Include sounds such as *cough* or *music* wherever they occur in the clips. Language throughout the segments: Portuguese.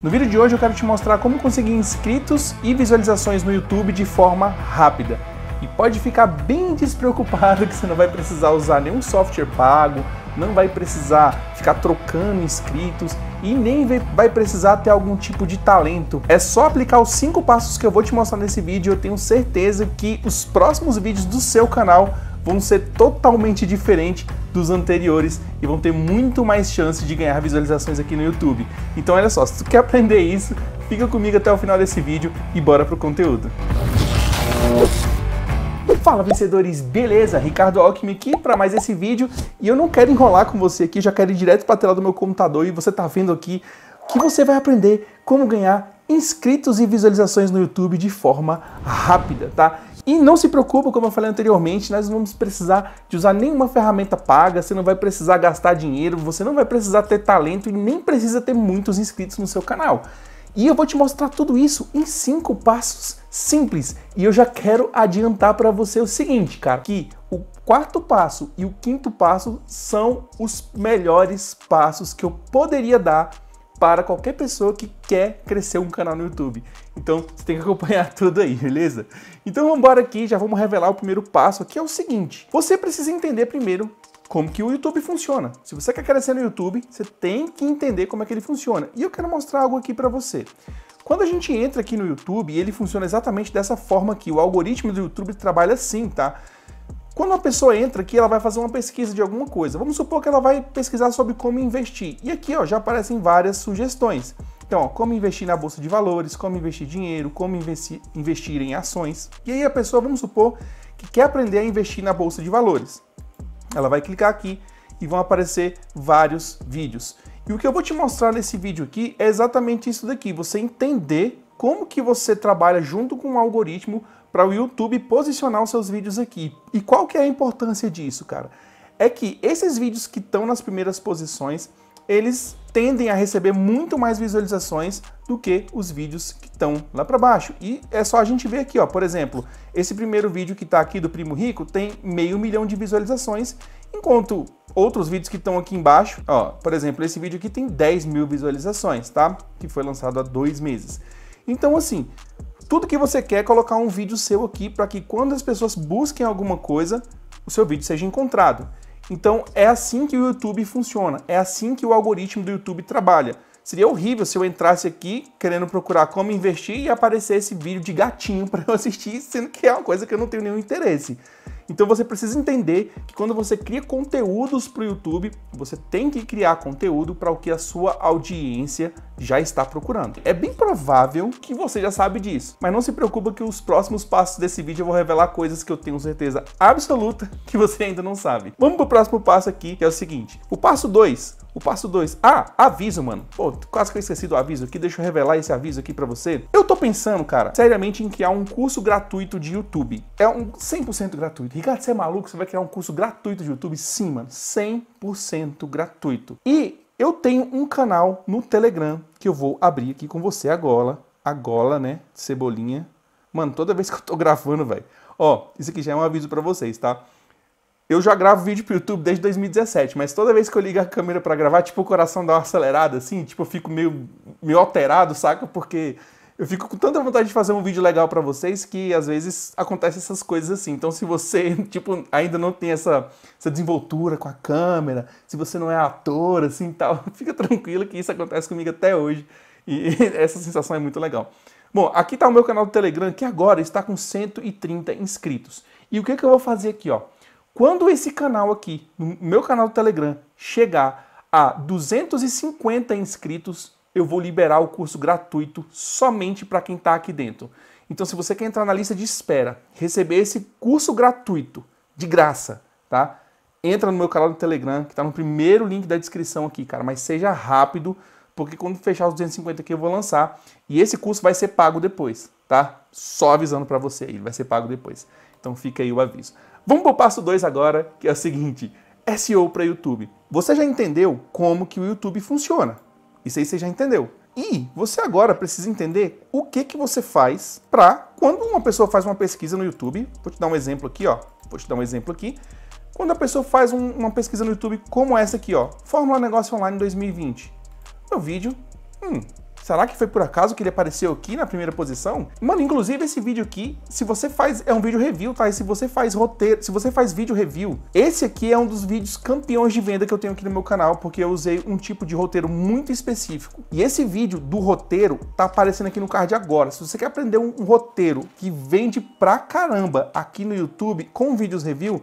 No vídeo de hoje eu quero te mostrar como conseguir inscritos e visualizações no YouTube de forma rápida. E pode ficar bem *laughs* despreocupado que você não vai precisar usar nenhum software pago, não vai precisar ficar trocando inscritos e nem vai precisar ter algum tipo de talento. É só aplicar os cinco passos que eu vou te mostrar nesse vídeo, eu tenho certeza que os próximos vídeos do seu canal vão ser totalmente diferentes dos anteriores e vão ter muito mais chance de ganhar visualizações aqui no YouTube. Então olha só, se tu quer aprender isso, fica comigo até o final desse vídeo e bora pro conteúdo. Fala vencedores, beleza? Ricardo Alckmin aqui para mais esse vídeo e eu não quero enrolar com você aqui, já quero ir direto para a tela do meu computador e você tá vendo aqui que você vai aprender como ganhar inscritos e visualizações no YouTube de forma rápida, tá? E não se preocupa, como eu falei anteriormente, nós não vamos precisar de usar nenhuma ferramenta paga, você não vai precisar gastar dinheiro, você não vai precisar ter talento e nem precisa ter muitos inscritos no seu canal. E eu vou te mostrar tudo isso em cinco passos simples. E eu já quero adiantar para você o seguinte, cara, que o quarto passo e o quinto passo são os melhores passos que eu poderia dar para qualquer pessoa que quer crescer um canal no YouTube. Então você tem que acompanhar *laughs* tudo aí, beleza? Então vamos embora aqui, já vamos revelar o primeiro passo, que é o seguinte: você precisa entender primeiro como que o YouTube funciona. Se você quer crescer no YouTube, você tem que entender como é que ele funciona. E eu quero mostrar algo aqui para você. Quando a gente entra aqui no YouTube, ele funciona exatamente dessa forma que o algoritmo do YouTube trabalha assim, tá? Quando uma pessoa entra aqui, ela vai fazer uma pesquisa de alguma coisa. Vamos supor que ela vai pesquisar sobre como investir. E aqui ó, já aparecem várias sugestões. Então, ó, como investir na bolsa de valores, como investir dinheiro, como investir, investir em ações. E aí a pessoa, vamos supor, que quer aprender a investir na bolsa de valores. Ela vai clicar aqui e vão aparecer vários vídeos. E o que eu vou te mostrar nesse vídeo aqui é exatamente isso daqui, você entender como que você trabalha junto com um algoritmo para o YouTube posicionar os seus vídeos aqui. E qual que é a importância disso, cara? É que esses vídeos que estão nas primeiras posições, eles tendem a receber muito mais visualizações do que os vídeos que estão lá para baixo. E é só a gente ver aqui, ó, por exemplo, esse primeiro vídeo que está aqui do Primo Rico tem meio milhão de visualizações, enquanto outros vídeos que estão aqui embaixo, ó, por exemplo, esse vídeo aqui tem 10 mil visualizações, tá? Que foi lançado há dois meses. Então, assim, tudo que você quer é colocar um vídeo seu aqui para que quando as pessoas busquem alguma coisa, o seu vídeo seja encontrado. Então é assim que o YouTube funciona, é assim que o algoritmo do YouTube trabalha. Seria horrível se eu entrasse aqui querendo procurar como investir e aparecer esse vídeo de gatinho *laughs* para eu assistir, sendo que é uma coisa que eu não tenho nenhum interesse. Então você precisa entender que quando você cria conteúdos para o YouTube, você tem que criar conteúdo para o que a sua audiência já está procurando. É bem provável que você já sabe disso, mas não se preocupa que os próximos passos desse vídeo eu vou revelar coisas que eu tenho certeza absoluta que você ainda não sabe. Vamos para o próximo passo aqui, que é o seguinte. O passo 2 o passo 2, ah, aviso, mano. Pô, quase que eu esqueci do aviso aqui, deixa eu revelar esse aviso aqui para você. Eu tô pensando, cara, seriamente em criar um curso gratuito de YouTube. É um 100% gratuito. Ricardo, você é maluco? Você vai criar um curso gratuito de YouTube? Sim, mano, 100% gratuito. E eu tenho um canal no Telegram que eu vou abrir aqui com você agora. Agora, né? Cebolinha. Mano, toda vez que eu tô gravando, velho. Ó, isso aqui já é um aviso para vocês, tá? Eu já gravo vídeo pro YouTube desde 2017, mas toda vez que eu ligo a câmera para gravar, tipo, o coração dá uma acelerada, assim, tipo, eu fico meio, meio alterado, saca? Porque eu fico com tanta vontade de fazer um vídeo legal para vocês que às vezes acontecem essas coisas assim. Então, se você, *laughs* tipo, ainda não tem essa, essa desenvoltura com a câmera, se você não é ator, assim, tal, *laughs* fica tranquilo que isso acontece comigo até hoje. E *laughs* essa sensação é muito legal. Bom, aqui tá o meu canal do Telegram, que agora está com 130 inscritos. E o que, que eu vou fazer aqui, ó? Quando esse canal aqui, no meu canal do Telegram, chegar a 250 inscritos, eu vou liberar o curso gratuito somente para quem está aqui dentro. Então, se você quer entrar na lista de espera, receber esse curso gratuito, de graça, tá? Entra no meu canal do Telegram, que está no primeiro link da descrição aqui, cara. Mas seja rápido, porque quando fechar os 250 aqui eu vou lançar. E esse curso vai ser pago depois, tá? Só avisando para você, ele vai ser pago depois. Então fica aí o aviso. Vamos para o passo 2 agora, que é o seguinte: SEO para YouTube. Você já entendeu como que o YouTube funciona? Isso aí você já entendeu. E você agora precisa entender o que que você faz para quando uma pessoa faz uma pesquisa no YouTube, vou te dar um exemplo aqui, ó. Vou te dar um exemplo aqui. Quando a pessoa faz um, uma pesquisa no YouTube como essa aqui, ó, Fórmula Negócio Online 2020. Meu vídeo, hum, Será que foi por acaso que ele apareceu aqui na primeira posição? Mano, inclusive esse vídeo aqui, se você faz, é um vídeo review, tá? E se você faz roteiro, se você faz vídeo review, esse aqui é um dos vídeos campeões de venda que eu tenho aqui no meu canal, porque eu usei um tipo de roteiro muito específico. E esse vídeo do roteiro tá aparecendo aqui no card agora. Se você quer aprender um, um roteiro que vende pra caramba aqui no YouTube com vídeos review,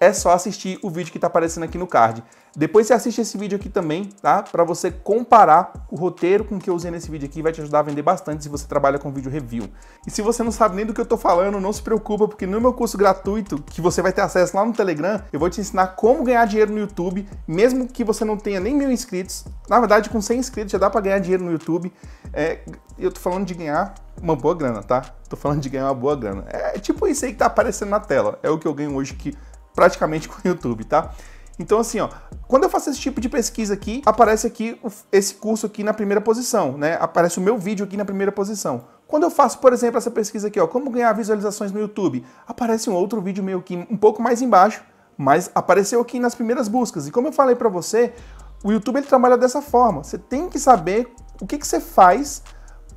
é só assistir o vídeo que tá aparecendo aqui no card. Depois você assiste esse vídeo aqui também, tá? Para você comparar o roteiro com o que eu usei nesse vídeo aqui, vai te ajudar a vender bastante se você trabalha com vídeo review. E se você não sabe nem do que eu tô falando, não se preocupa, porque no meu curso gratuito, que você vai ter acesso lá no Telegram, eu vou te ensinar como ganhar dinheiro no YouTube, mesmo que você não tenha nem mil inscritos. Na verdade, com 100 inscritos já dá para ganhar dinheiro no YouTube. É, eu tô falando de ganhar uma boa grana, tá? Tô falando de ganhar uma boa grana. É tipo isso aí que tá aparecendo na tela. É o que eu ganho hoje que praticamente *laughs* com o YouTube, tá? Então, assim, ó, quando eu faço esse tipo de pesquisa aqui, aparece aqui esse curso aqui na primeira posição, né? Aparece o meu vídeo aqui na primeira posição. Quando eu faço, por exemplo, essa pesquisa aqui, ó, como ganhar visualizações no YouTube, aparece um outro vídeo meu aqui um pouco mais embaixo, mas apareceu aqui nas primeiras buscas. E como eu falei para você, o YouTube ele trabalha dessa forma. Você tem que saber o que, que você faz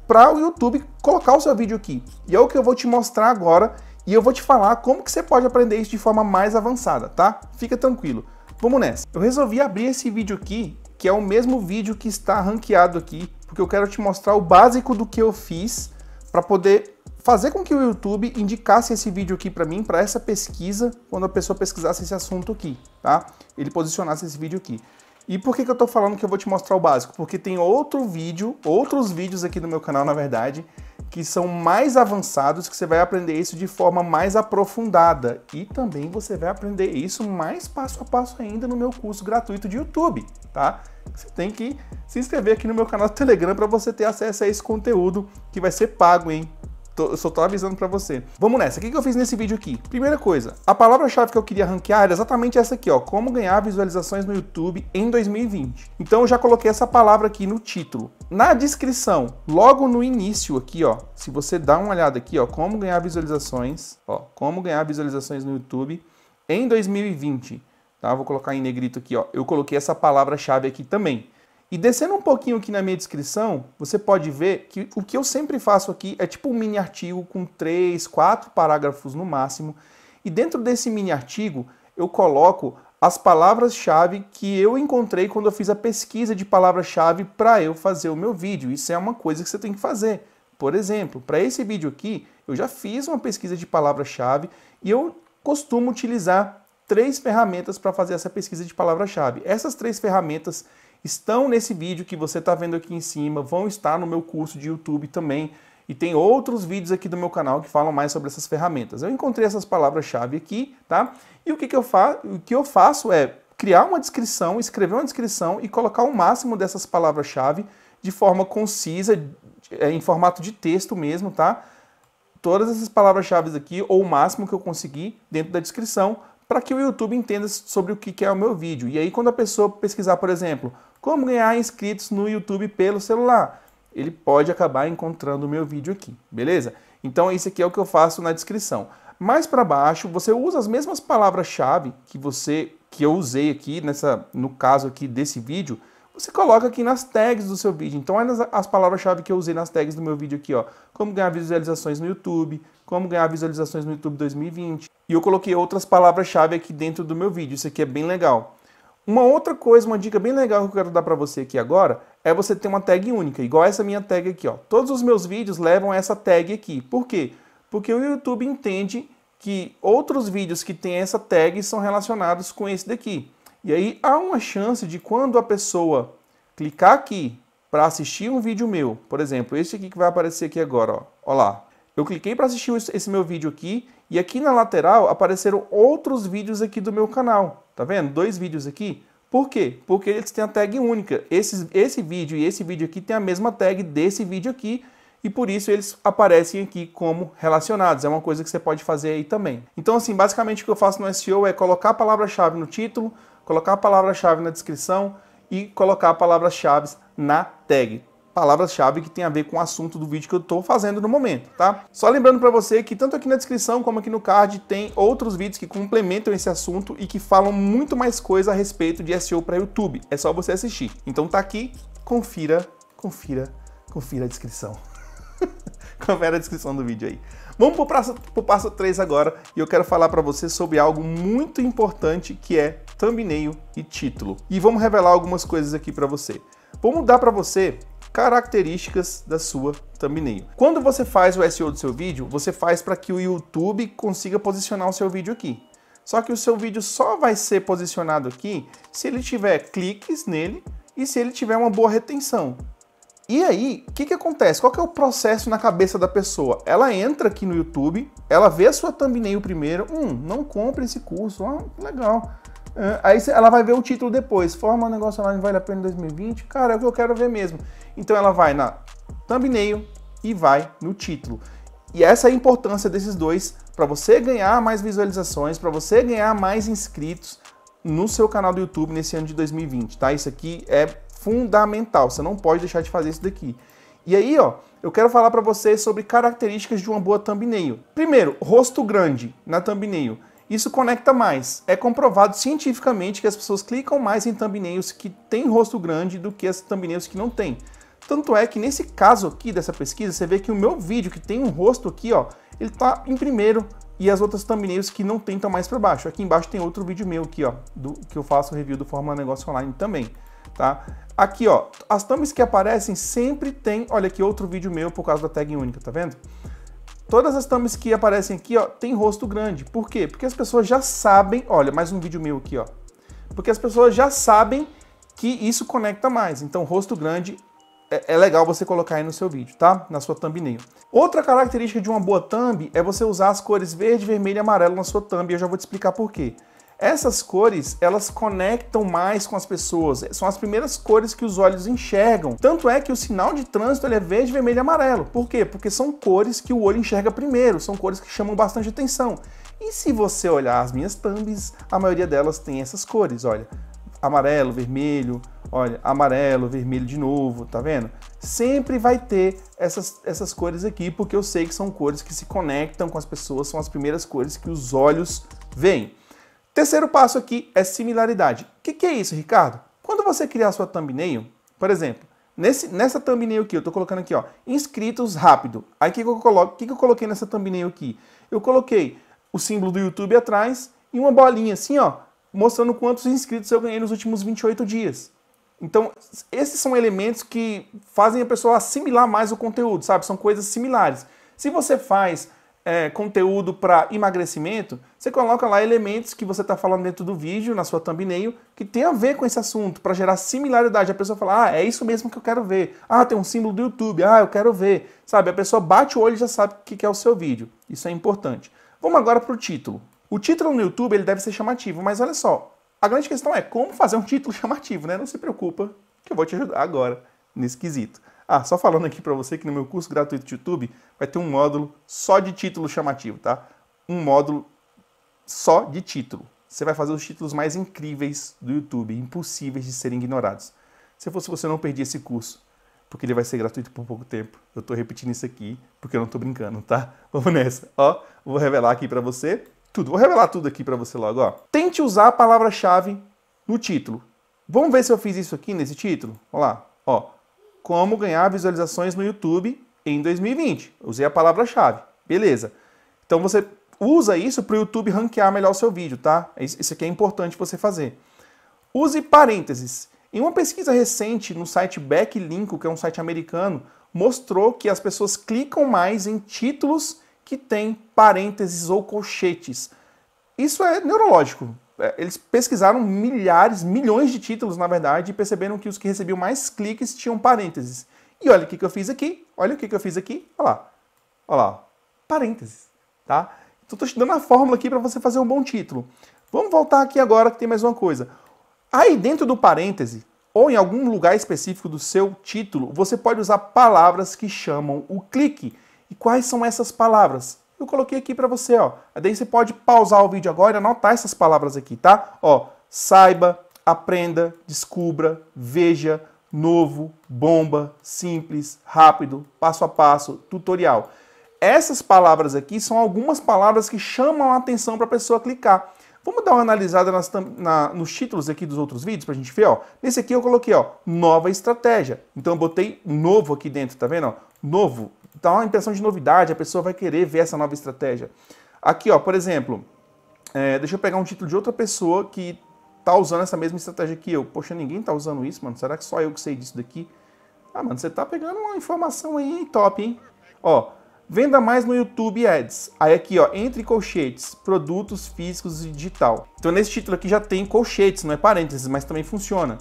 para o YouTube colocar o seu vídeo aqui. E é o que eu vou te mostrar agora e eu vou te falar como que você pode aprender isso de forma mais avançada, tá? Fica tranquilo. Vamos nessa. Eu resolvi abrir esse vídeo aqui, que é o mesmo vídeo que está ranqueado aqui, porque eu quero te mostrar o básico do que eu fiz para poder fazer com que o YouTube indicasse esse vídeo aqui para mim, para essa pesquisa, quando a pessoa pesquisasse esse assunto aqui, tá? Ele posicionasse esse vídeo aqui. E por que, que eu estou falando que eu vou te mostrar o básico? Porque tem outro vídeo, outros vídeos aqui no meu canal, na verdade, que são mais avançados, que você vai aprender isso de forma mais aprofundada. E também você vai aprender isso mais passo a passo ainda no meu curso gratuito de YouTube, tá? Você tem que se inscrever aqui no meu canal do Telegram para você ter acesso a esse conteúdo que vai ser pago, hein? Tô, só tô avisando para você. Vamos nessa. O que, que eu fiz nesse vídeo aqui? Primeira coisa, a palavra-chave que eu queria ranquear era exatamente essa aqui, ó. Como ganhar visualizações no YouTube em 2020. Então eu já coloquei essa palavra aqui no título. Na descrição, logo no início aqui, ó, se você dá uma olhada aqui, ó, como ganhar visualizações, ó, como ganhar visualizações no YouTube em 2020, tá? Vou colocar em negrito aqui, ó. Eu coloquei essa palavra-chave aqui também. E descendo um pouquinho aqui na minha descrição, você pode ver que o que eu sempre faço aqui é tipo um mini artigo com três, quatro parágrafos no máximo. E dentro desse mini artigo, eu coloco as palavras-chave que eu encontrei quando eu fiz a pesquisa de palavras-chave para eu fazer o meu vídeo. Isso é uma coisa que você tem que fazer. Por exemplo, para esse vídeo aqui, eu já fiz uma pesquisa de palavra-chave e eu costumo utilizar três ferramentas para fazer essa pesquisa de palavra-chave. Essas três ferramentas estão nesse vídeo que você está vendo aqui em cima, vão estar no meu curso de YouTube também. E tem outros vídeos aqui do meu canal que falam mais sobre essas ferramentas. Eu encontrei essas palavras-chave aqui, tá? E o que, que, eu, fa o que eu faço é criar uma descrição, escrever uma descrição e colocar o máximo dessas palavras-chave de forma concisa, é, em formato de texto mesmo, tá? Todas essas palavras-chave aqui, ou o máximo que eu conseguir dentro da descrição, para que o YouTube entenda sobre o que é o meu vídeo. E aí, quando a pessoa pesquisar, por exemplo, como ganhar inscritos no YouTube pelo celular, ele pode acabar encontrando o meu vídeo aqui, beleza? Então isso aqui é o que eu faço na descrição. Mais para baixo, você usa as mesmas palavras-chave que você que eu usei aqui nessa no caso aqui desse vídeo, você coloca aqui nas tags do seu vídeo. Então, olha é as, as palavras-chave que eu usei nas tags do meu vídeo aqui, ó. Como ganhar visualizações no YouTube, como ganhar visualizações no YouTube 2020. E eu coloquei outras palavras-chave aqui dentro do meu vídeo. Isso aqui é bem legal. Uma outra coisa, uma dica bem legal que eu quero dar para você aqui agora é você ter uma tag única, igual essa minha tag aqui. Ó. Todos os meus vídeos levam essa tag aqui. Por quê? Porque o YouTube entende que outros vídeos que têm essa tag são relacionados com esse daqui. E aí há uma chance de quando a pessoa clicar aqui para assistir um vídeo meu, por exemplo, esse aqui que vai aparecer aqui agora, ó, lá. Eu cliquei para assistir esse meu vídeo aqui e aqui na lateral apareceram outros vídeos aqui do meu canal, tá vendo? Dois vídeos aqui. Por quê? Porque eles têm a tag única. Esse, esse vídeo e esse vídeo aqui tem a mesma tag desse vídeo aqui e por isso eles aparecem aqui como relacionados. É uma coisa que você pode fazer aí também. Então, assim, basicamente o que eu faço no SEO é colocar a palavra-chave no título, colocar a palavra-chave na descrição e colocar palavras-chave na tag palavras-chave que tem a ver com o assunto do vídeo que eu estou fazendo no momento, tá? Só lembrando para você que tanto aqui na descrição como aqui no card tem outros vídeos que complementam esse assunto e que falam muito mais coisa a respeito de SEO para YouTube. É só você assistir. Então tá aqui, confira, confira, confira a descrição. *laughs* confira a descrição do vídeo aí. Vamos pro, passo 3 agora e eu quero falar para você sobre algo muito importante que é thumbnail e título. E vamos revelar algumas coisas aqui para você. Vou mudar para você características da sua thumbnail. Quando você faz o SEO do seu vídeo, você faz para que o YouTube consiga posicionar o seu vídeo aqui. Só que o seu vídeo só vai ser posicionado aqui se ele tiver cliques nele e se ele tiver uma boa retenção. E aí, o que, que acontece? Qual que é o processo na cabeça da pessoa? Ela entra aqui no YouTube, ela vê a sua thumbnail primeiro, hum, não compra esse curso, ah, legal. É, aí ela vai ver o título depois. Forma um negócio online vale a pena em 2020? Cara, é o que eu quero ver mesmo. Então ela vai na thumbnail e vai no título. E essa é a importância desses dois para você ganhar mais visualizações, para você ganhar mais inscritos no seu canal do YouTube nesse ano de 2020, tá? Isso aqui é fundamental. Você não pode deixar de fazer isso daqui. E aí, ó, eu quero falar para você sobre características de uma boa thumbnail. Primeiro, rosto grande na thumbnail isso conecta mais. É comprovado cientificamente que as pessoas clicam mais em thumbnails que têm rosto grande do que as thumbnails que não têm. Tanto é que nesse caso aqui dessa pesquisa, você vê que o meu vídeo que tem um rosto aqui, ó, ele tá em primeiro e as outras thumbnails que não tem estão mais para baixo. Aqui embaixo tem outro vídeo meu aqui, ó, do que eu faço review do Fórmula Negócio Online também, tá? Aqui, ó, as thumbs que aparecem sempre tem, olha aqui outro vídeo meu por causa da tag única, tá vendo? Todas as thumbs que aparecem aqui, ó, tem rosto grande. Por quê? Porque as pessoas já sabem, olha, mais um vídeo meu aqui, ó. Porque as pessoas já sabem que isso conecta mais. Então, rosto grande é, é legal você colocar aí no seu vídeo, tá? Na sua thumbnail. Outra característica de uma boa thumb é você usar as cores verde, vermelho e amarelo na sua thumb, e eu já vou te explicar por quê. Essas cores, elas conectam mais com as pessoas, são as primeiras cores que os olhos enxergam. Tanto é que o sinal de trânsito é verde, vermelho e amarelo. Por quê? Porque são cores que o olho enxerga primeiro, são cores que chamam bastante atenção. E se você olhar as minhas thumbs, a maioria delas tem essas cores, olha. Amarelo, vermelho, olha, amarelo, vermelho de novo, tá vendo? Sempre vai ter essas, essas cores aqui, porque eu sei que são cores que se conectam com as pessoas, são as primeiras cores que os olhos veem. Terceiro passo aqui é similaridade. O que, que, é isso, Ricardo? Quando você criar sua thumbnail, por exemplo, nesse, nessa thumbnail aqui, eu estou colocando aqui, ó, inscritos rápido. Aí o que, que, eu O que, que eu coloquei nessa thumbnail aqui? Eu coloquei o símbolo do YouTube atrás e uma bolinha assim, ó, mostrando quantos inscritos eu ganhei nos últimos 28 dias. Então, esses são elementos que fazem a pessoa assimilar mais o conteúdo, sabe? São coisas similares. Se você faz é, conteúdo para emagrecimento, você coloca lá elementos que você está falando dentro do vídeo, na sua thumbnail, que tem a ver com esse assunto, para gerar similaridade. A pessoa fala, ah, é isso mesmo que eu quero ver. Ah, tem um símbolo do YouTube, ah, eu quero ver. Sabe, a pessoa bate o olho e já sabe o que é o seu vídeo. Isso é importante. Vamos agora para o título. O título no YouTube ele deve ser chamativo, mas olha só, a grande questão é como fazer um título *laughs* chamativo, né? Não se preocupa, que eu vou te ajudar agora nesse quesito. Ah, só falando aqui para você que no meu curso gratuito de YouTube vai ter um módulo só de título chamativo, tá? Um módulo só de título. Você vai fazer os títulos mais incríveis do YouTube, impossíveis de serem ignorados. Se fosse você, não perdi esse curso, porque ele vai ser gratuito por pouco tempo. Eu tô repetindo isso aqui porque eu não tô brincando, tá? *laughs* Vamos nessa. Ó, vou revelar aqui para você tudo. Vou revelar tudo aqui para você logo, ó. Tente usar a palavra-chave no título. Vamos ver se eu fiz isso aqui nesse título? Olha lá, ó como ganhar visualizações no YouTube em 2020. Usei a palavra-chave. Beleza. Então você usa isso para o YouTube ranquear melhor o seu vídeo, tá? Isso aqui é importante você fazer. Use parênteses. Em uma pesquisa recente no site Backlinko, que é um site americano, mostrou que as pessoas clicam mais em títulos que têm parênteses ou colchetes. Isso é neurológico. É, eles pesquisaram milhares, milhões de títulos, na verdade, e perceberam que os que recebiam mais cliques tinham parênteses. E olha o que, que eu fiz aqui, olha o que, que eu fiz aqui, olha lá, olha lá, parênteses, tá? Então estou te dando a fórmula aqui para você fazer um bom título. Vamos voltar aqui agora que tem mais uma coisa. Aí dentro do parêntese, ou em algum lugar específico do seu título, você pode usar palavras que chamam o clique. E quais são essas palavras? eu coloquei aqui para você, ó. Daí você pode pausar o vídeo agora e anotar essas palavras aqui, tá? Ó, saiba, aprenda, descubra, veja, novo, bomba, simples, rápido, passo a passo, tutorial. Essas palavras aqui são algumas palavras que chamam a atenção para a pessoa clicar. Vamos dar uma analisada nas, na, nos títulos aqui dos outros vídeos para a gente ver, ó. Nesse aqui eu coloquei, ó, nova estratégia. Então eu botei novo aqui dentro, tá vendo? Ó? Novo, então, uma impressão de novidade, a pessoa vai querer ver essa nova estratégia. Aqui, ó, por exemplo, é, deixa eu pegar um título de outra pessoa que tá usando essa mesma estratégia que eu. Poxa, ninguém tá usando isso, mano. Será que só eu que sei disso daqui? Ah, mano, você tá pegando uma informação aí top, hein? Ó, Venda mais no YouTube Ads. Aí aqui, ó, entre colchetes, produtos físicos e digital. Então nesse título aqui já tem colchetes, não é parênteses, mas também funciona.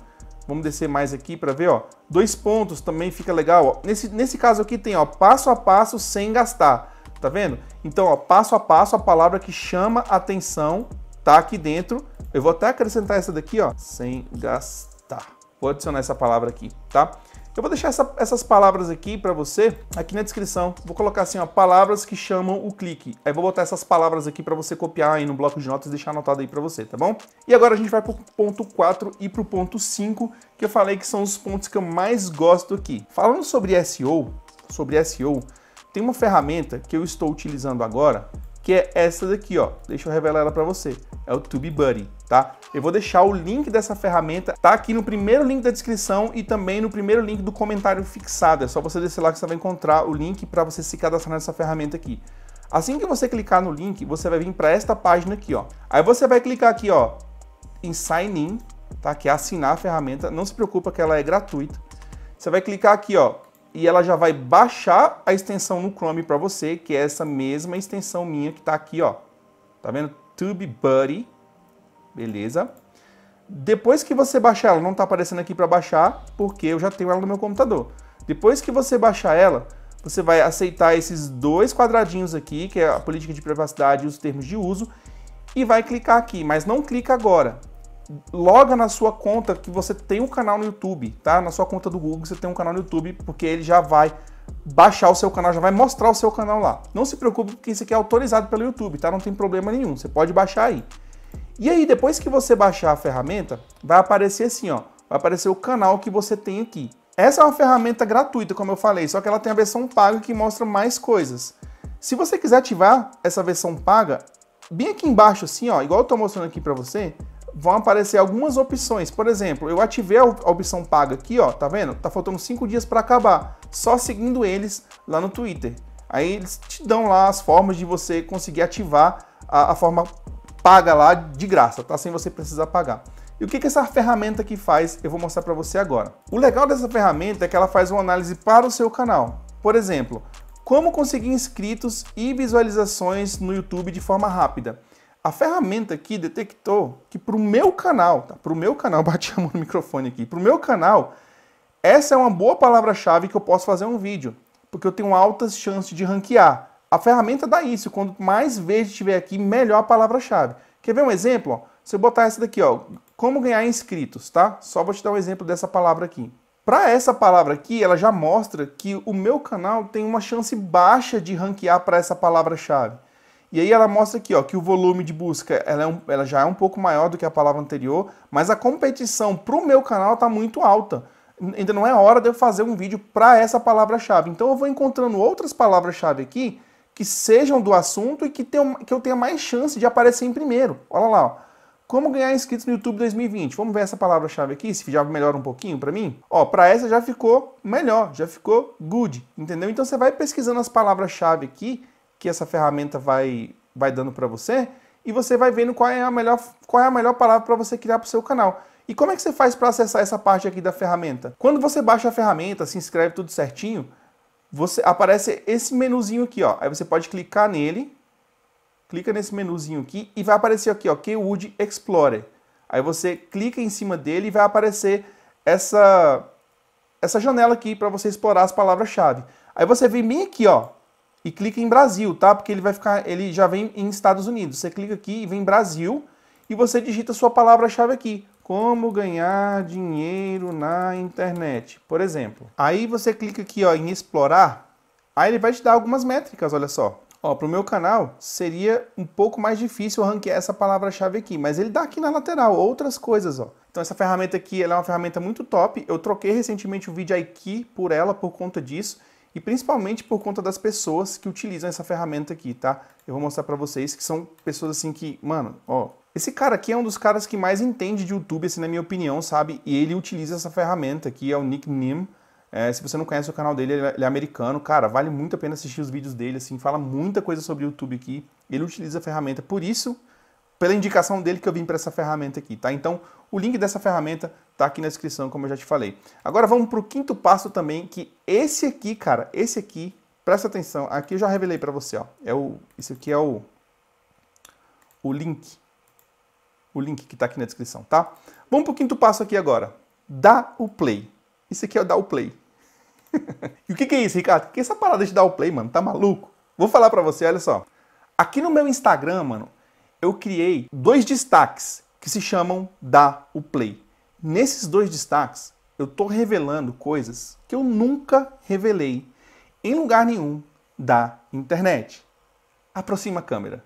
Vamos descer mais aqui para ver, ó. Dois pontos também fica legal, ó. Nesse, nesse caso aqui tem, ó, passo a passo sem gastar. Tá vendo? Então, ó, passo a passo, a palavra que chama atenção tá aqui dentro. Eu vou até acrescentar essa daqui, ó, sem gastar. Vou adicionar essa palavra aqui, tá? Eu vou deixar essa, essas palavras aqui para você, aqui na descrição. Vou colocar assim, ó, palavras que chamam o clique. Aí vou botar essas palavras aqui para você copiar aí no bloco de notas e deixar anotado aí para você, tá bom? E agora a gente vai pro ponto 4 e pro ponto 5, que eu falei que são os pontos que eu mais gosto aqui. Falando sobre SEO, sobre SEO, tem uma ferramenta que eu estou utilizando agora, que é essa daqui, ó. Deixa eu revelar ela para você. É o TubeBuddy tá? Eu vou deixar o link dessa ferramenta, tá aqui no primeiro link da descrição e também no primeiro link do comentário fixado. É só você descer lá que você vai encontrar o link para você se cadastrar nessa ferramenta aqui. Assim que você clicar no link, você vai vir para esta página aqui, ó. Aí você vai clicar aqui, ó, em Sign In, tá? Que é assinar a ferramenta. Não se preocupa que ela é gratuita. Você vai clicar aqui, ó, e ela já vai baixar a extensão no Chrome para você, que é essa mesma extensão minha que está aqui, ó. Tá vendo? TubeBuddy Beleza? Depois que você baixar ela, não está aparecendo aqui para baixar, porque eu já tenho ela no meu computador. Depois que você baixar ela, você vai aceitar esses dois quadradinhos aqui, que é a política de privacidade e os termos de uso, e vai clicar aqui, mas não clica agora. Loga na sua conta que você tem um canal no YouTube, tá? Na sua conta do Google você tem um canal no YouTube, porque ele já vai baixar o seu canal, já vai mostrar o seu canal lá. Não se preocupe, porque isso aqui é autorizado pelo YouTube, tá? Não tem problema nenhum, você pode baixar aí. E aí, depois que você baixar a ferramenta, vai aparecer assim, ó. Vai aparecer o canal que você tem aqui. Essa é uma ferramenta gratuita, como eu falei, só que ela tem a versão paga que mostra mais coisas. Se você quiser ativar essa versão paga, bem aqui embaixo assim, ó, igual eu estou mostrando aqui para você, vão aparecer algumas opções. Por exemplo, eu ativei a opção paga aqui, ó, tá vendo? Tá faltando 5 dias para acabar, só seguindo eles lá no Twitter. Aí eles te dão lá as formas de você conseguir ativar a, a forma paga lá de graça, tá? Sem você precisar pagar. E o que, que essa ferramenta aqui faz, eu vou mostrar para você agora. O legal dessa ferramenta é que ela faz uma análise para o seu canal. Por exemplo, como conseguir inscritos e visualizações no YouTube de forma rápida. A ferramenta aqui detectou que para o meu canal, tá? para o meu canal, *laughs* bati a mão no microfone aqui, para o meu canal, essa é uma boa palavra-chave que eu posso fazer um vídeo, porque eu tenho altas chances de ranquear. A ferramenta dá isso. Quanto mais verde tiver aqui, melhor a palavra-chave. Quer ver um exemplo? se eu botar essa daqui, ó, como ganhar inscritos, tá? Só vou te dar um exemplo dessa palavra aqui. Para essa palavra aqui, ela já mostra que o meu canal tem uma chance baixa de ranquear para essa palavra-chave. E aí ela mostra aqui ó, que o volume de busca ela, é um, ela já é um pouco maior do que a palavra anterior, mas a competição para o meu canal está muito alta. Ainda não é hora de eu fazer um vídeo para essa palavra-chave. Então eu vou encontrando outras palavras-chave aqui que sejam do assunto e que, tenham, que eu tenha mais chance de aparecer em primeiro. Olha lá, ó. Como ganhar inscritos no YouTube 2020? Vamos ver essa palavra-chave aqui, se já melhora um pouquinho para mim? Ó, para essa já ficou melhor, já ficou good, entendeu? Então você vai pesquisando as palavras-chave aqui que essa ferramenta vai vai dando para você e você vai vendo qual é a melhor qual é a melhor palavra para você criar para o seu canal. E como é que você faz para acessar essa parte aqui da ferramenta? Quando você baixa a ferramenta, se inscreve tudo certinho, você aparece esse menuzinho aqui, ó. Aí você pode clicar nele, clica nesse menuzinho aqui e vai aparecer aqui, ó, Keywood Explorer. Aí você clica em cima dele e vai aparecer essa essa janela aqui para você explorar as palavras-chave. Aí você vem bem aqui, ó, e clica em Brasil, tá? Porque ele vai ficar, ele já vem em Estados Unidos. Você clica aqui e vem Brasil e você digita a sua palavra-chave aqui como ganhar dinheiro na internet, por exemplo. Aí você clica aqui ó, em explorar, aí ele vai te dar algumas métricas, olha só. Para o meu canal, seria um pouco mais difícil ranquear essa palavra-chave aqui, mas ele dá aqui na lateral outras coisas. Ó. Então essa ferramenta aqui é uma ferramenta muito top. Eu troquei recentemente o VidIQ por ela por conta disso e principalmente por conta das pessoas que utilizam essa ferramenta aqui, tá? Eu vou mostrar para vocês que são pessoas assim que, mano, ó, esse cara aqui é um dos caras que mais entende de YouTube, assim, na minha opinião, sabe? E ele utiliza essa ferramenta aqui, é o Nick Nim. É, se você não conhece o canal dele, ele é, é americano. Cara, vale muito a pena assistir os vídeos dele, assim, fala muita coisa sobre o YouTube aqui. Ele utiliza a ferramenta, por isso, pela indicação dele que eu vim para essa ferramenta aqui, tá? Então, o link dessa ferramenta tá aqui na descrição, como eu já te falei. Agora vamos para o quinto passo também, que esse aqui, cara, esse aqui, presta atenção, aqui eu já revelei para você, ó. É o, esse aqui é o, o link, o link que está aqui na descrição, tá? Vamos para o quinto passo aqui agora. Dá o play. Isso aqui é o dar o play. *laughs* e o que, que, é isso, Ricardo? Que é essa parada de dar o play, mano? Tá maluco? Vou falar para você, olha só. Aqui no meu Instagram, mano, eu criei dois destaques que se chamam Dá o Play. Nesses dois destaques, eu tô revelando coisas que eu nunca revelei em lugar nenhum da internet. Aproxima a câmera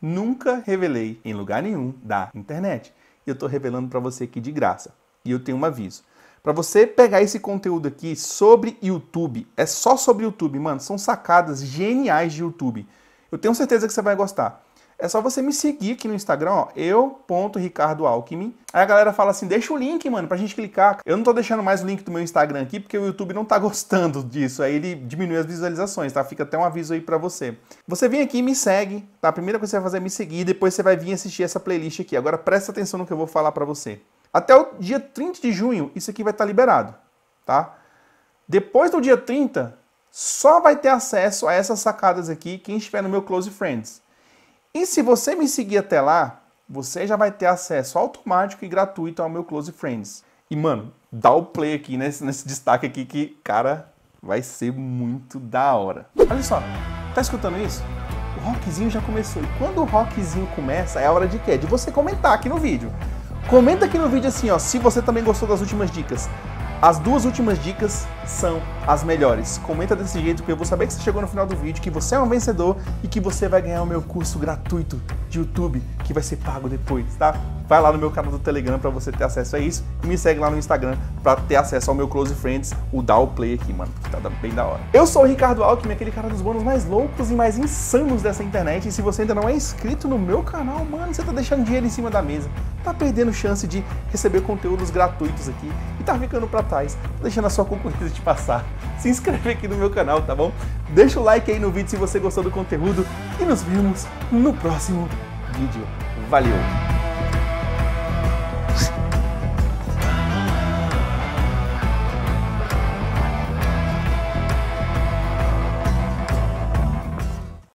nunca revelei em lugar nenhum da internet. Eu estou revelando para você aqui de graça. E eu tenho um aviso. Para você pegar esse conteúdo aqui sobre YouTube, é só sobre YouTube, mano. São sacadas geniais de YouTube. Eu tenho certeza que você vai gostar. É só você me seguir aqui no Instagram, ó, eu.ricardoalckmin. Aí a galera fala assim, deixa o link, mano, pra gente clicar. Eu não tô deixando mais o link do meu Instagram aqui, porque o YouTube não tá *laughs* gostando disso. Aí ele diminui as visualizações, tá? Fica até um aviso aí pra você. Você vem aqui e me segue, tá? A primeira coisa que você vai fazer é me seguir, depois você vai vir assistir essa playlist aqui. Agora presta atenção no que eu vou falar pra você. Até o dia 30 de junho, isso aqui vai estar tá liberado, tá? Depois do dia 30, só vai ter acesso a essas sacadas aqui quem estiver no meu Close Friends. E se você me seguir até lá, você já vai ter acesso automático e gratuito ao meu Close Friends. E, mano, dá o play aqui nesse, nesse destaque aqui que, cara, vai ser muito da hora. Olha só, tá escutando isso? O rockzinho já começou. E quando o rockzinho começa, é a hora de quê? De você comentar aqui no vídeo. Comenta aqui no vídeo assim, ó, se você também gostou das últimas dicas. As duas últimas dicas são as melhores. Comenta desse jeito que eu vou saber que você chegou no final do vídeo, que você é um vencedor e que você vai ganhar o meu curso gratuito de YouTube que vai ser pago depois, tá? Vai lá no meu canal do Telegram para você ter acesso a isso e me segue lá no Instagram para ter acesso ao meu Close Friends, o Dow Play aqui, mano, que tá bem da hora. Eu sou o Ricardo Alckmin, aquele cara dos bônus mais loucos e mais insanos dessa internet e se você ainda não é inscrito no meu canal, mano, você tá deixando dinheiro em cima da mesa, tá perdendo chance de receber conteúdos gratuitos aqui e tá ficando para trás, tá deixando a sua concorrência te passar. Se inscreve aqui no meu canal, tá bom? Deixa o like aí no vídeo se você gostou do conteúdo e nos vemos no próximo vídeo. Valeu!